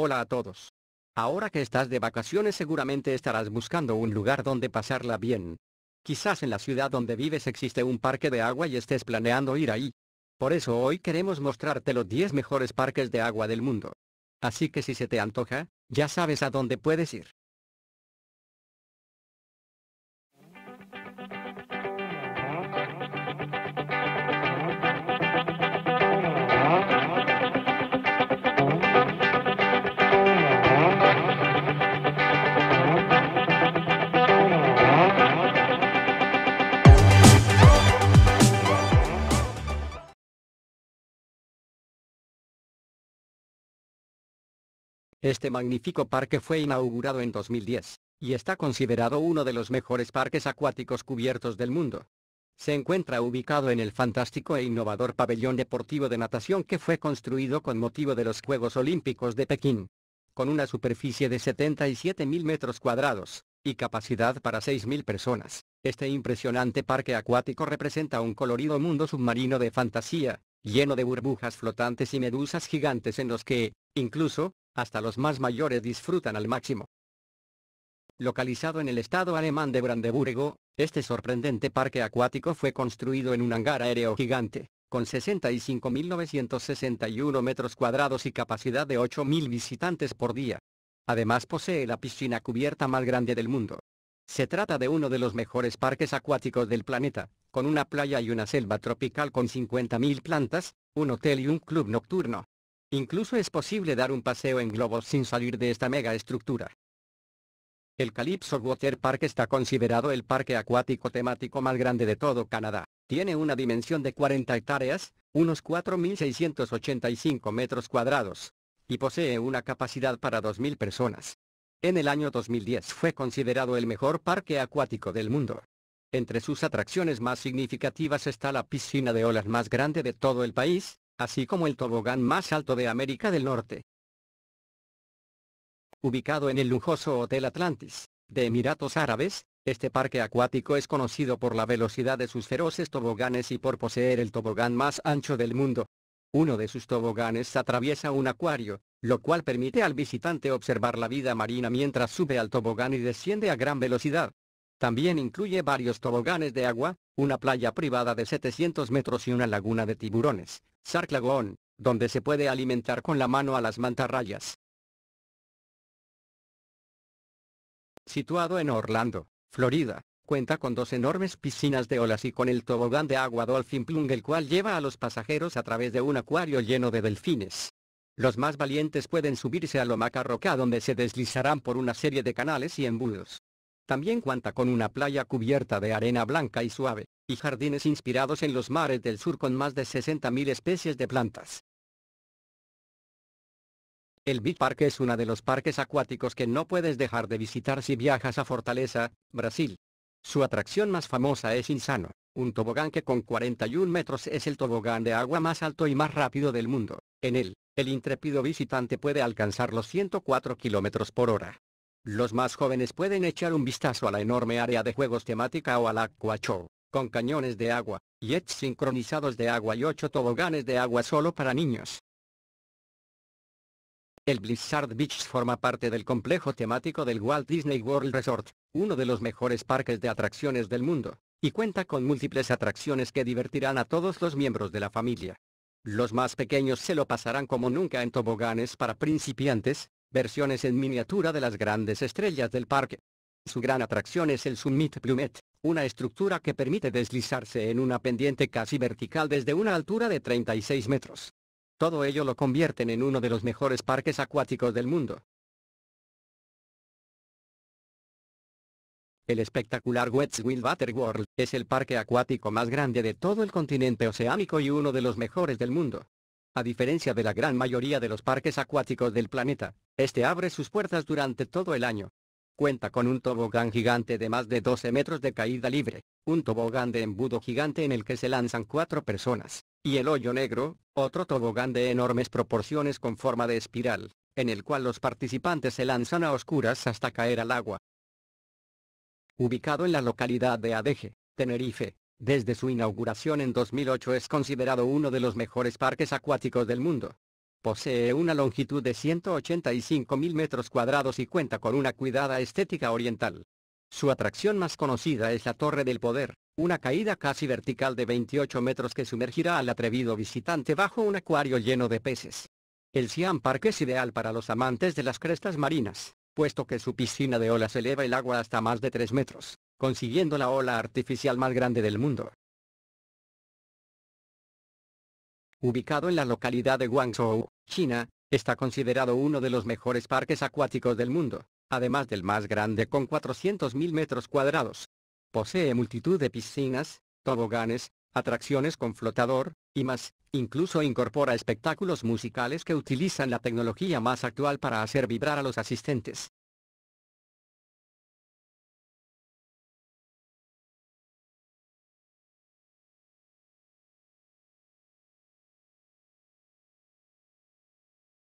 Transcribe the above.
Hola a todos. Ahora que estás de vacaciones seguramente estarás buscando un lugar donde pasarla bien. Quizás en la ciudad donde vives existe un parque de agua y estés planeando ir ahí. Por eso hoy queremos mostrarte los 10 mejores parques de agua del mundo. Así que si se te antoja, ya sabes a dónde puedes ir. Este magnífico parque fue inaugurado en 2010, y está considerado uno de los mejores parques acuáticos cubiertos del mundo. Se encuentra ubicado en el fantástico e innovador pabellón deportivo de natación que fue construido con motivo de los Juegos Olímpicos de Pekín. Con una superficie de 77.000 metros cuadrados, y capacidad para 6.000 personas, este impresionante parque acuático representa un colorido mundo submarino de fantasía, lleno de burbujas flotantes y medusas gigantes en los que, incluso, hasta los más mayores disfrutan al máximo. Localizado en el estado alemán de Brandeburgo, este sorprendente parque acuático fue construido en un hangar aéreo gigante, con 65.961 metros cuadrados y capacidad de 8.000 visitantes por día. Además posee la piscina cubierta más grande del mundo. Se trata de uno de los mejores parques acuáticos del planeta, con una playa y una selva tropical con 50.000 plantas, un hotel y un club nocturno. Incluso es posible dar un paseo en globos sin salir de esta mega estructura. El Calypso Water Park está considerado el parque acuático temático más grande de todo Canadá. Tiene una dimensión de 40 hectáreas, unos 4.685 metros cuadrados, y posee una capacidad para 2.000 personas. En el año 2010 fue considerado el mejor parque acuático del mundo. Entre sus atracciones más significativas está la piscina de olas más grande de todo el país, así como el tobogán más alto de América del Norte. Ubicado en el lujoso Hotel Atlantis, de Emiratos Árabes, este parque acuático es conocido por la velocidad de sus feroces toboganes y por poseer el tobogán más ancho del mundo. Uno de sus toboganes atraviesa un acuario, lo cual permite al visitante observar la vida marina mientras sube al tobogán y desciende a gran velocidad. También incluye varios toboganes de agua, una playa privada de 700 metros y una laguna de tiburones, Shark donde se puede alimentar con la mano a las mantarrayas. Situado en Orlando, Florida, cuenta con dos enormes piscinas de olas y con el tobogán de agua Dolphin Plung el cual lleva a los pasajeros a través de un acuario lleno de delfines. Los más valientes pueden subirse a Lomaca Roca donde se deslizarán por una serie de canales y embudos. También cuenta con una playa cubierta de arena blanca y suave, y jardines inspirados en los mares del sur con más de 60.000 especies de plantas. El Big Park es uno de los parques acuáticos que no puedes dejar de visitar si viajas a Fortaleza, Brasil. Su atracción más famosa es Insano, un tobogán que con 41 metros es el tobogán de agua más alto y más rápido del mundo. En él, el intrépido visitante puede alcanzar los 104 kilómetros por hora. Los más jóvenes pueden echar un vistazo a la enorme área de juegos temática o al Aqua Show, con cañones de agua, jets sincronizados de agua y ocho toboganes de agua solo para niños. El Blizzard Beach forma parte del complejo temático del Walt Disney World Resort, uno de los mejores parques de atracciones del mundo, y cuenta con múltiples atracciones que divertirán a todos los miembros de la familia. Los más pequeños se lo pasarán como nunca en toboganes para principiantes, versiones en miniatura de las grandes estrellas del parque. Su gran atracción es el Summit Plumet, una estructura que permite deslizarse en una pendiente casi vertical desde una altura de 36 metros. Todo ello lo convierten en uno de los mejores parques acuáticos del mundo. El espectacular Wetsville Waterworld es el parque acuático más grande de todo el continente oceánico y uno de los mejores del mundo. A diferencia de la gran mayoría de los parques acuáticos del planeta, este abre sus puertas durante todo el año. Cuenta con un tobogán gigante de más de 12 metros de caída libre, un tobogán de embudo gigante en el que se lanzan cuatro personas, y el hoyo negro, otro tobogán de enormes proporciones con forma de espiral, en el cual los participantes se lanzan a oscuras hasta caer al agua. Ubicado en la localidad de Adeje, Tenerife, desde su inauguración en 2008 es considerado uno de los mejores parques acuáticos del mundo, Posee una longitud de 185.000 metros cuadrados y cuenta con una cuidada estética oriental. Su atracción más conocida es la Torre del Poder, una caída casi vertical de 28 metros que sumergirá al atrevido visitante bajo un acuario lleno de peces. El Siam Park es ideal para los amantes de las crestas marinas, puesto que su piscina de olas eleva el agua hasta más de 3 metros, consiguiendo la ola artificial más grande del mundo. ubicado en la localidad de Guangzhou, China, está considerado uno de los mejores parques acuáticos del mundo, además del más grande con 400.000 metros cuadrados. Posee multitud de piscinas, toboganes, atracciones con flotador, y más, incluso incorpora espectáculos musicales que utilizan la tecnología más actual para hacer vibrar a los asistentes.